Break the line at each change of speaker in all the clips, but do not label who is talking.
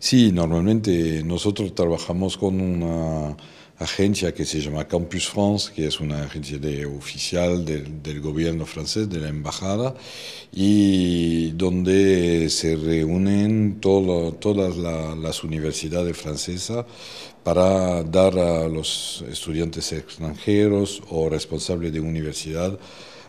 Sí, normalmente nosotros trabajamos con una agencia que se llama Campus France, que es una agencia oficial del, gobierno francés, de la embajada, y donde se reúnen todas las universidades francesas para dar a los estudiantes extranjeros o responsables de universidad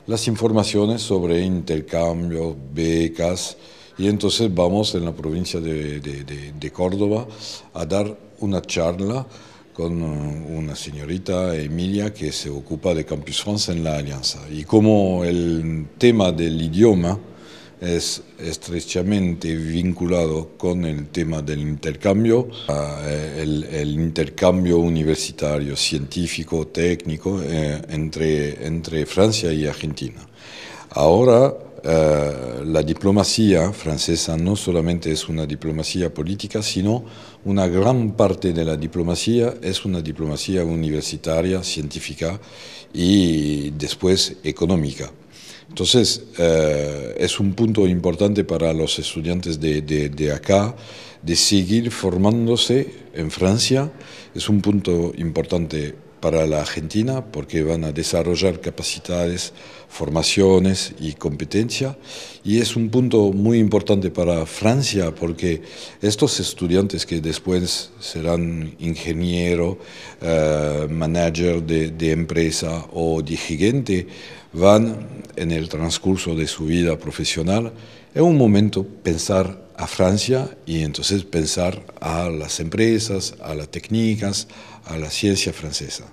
las informaciones sobre intercambios, becas, y entonces vamos en la provincia de, de, de, Córdoba a dar una charla con una señorita Emilia que se ocupa de Campus France en la Alianza. Y como el tema del idioma es estrechamente vinculado con el tema del intercambio, eh, el, intercambio universitario, científico, técnico eh, entre, entre Francia y Argentina. Ahora eh, la diplomacia francesa no solamente es una diplomacia política, sino una gran parte de la diplomacia es una diplomacia universitaria, científica y después económica. Entonces, eh, es un punto importante para los estudiantes de, de, de, acá de seguir formándose en Francia. Es un punto importante para la Argentina porque van a desarrollar capacidades, formaciones y competencia. Y es un punto muy importante para Francia porque estos estudiantes que después serán ingeniero, eh, manager de, de, empresa o dirigente, van en el transcurso de su vida profesional en un momento pensar a Francia y entonces pensar a las empresas, a las técnicas, a la ciencia francesa.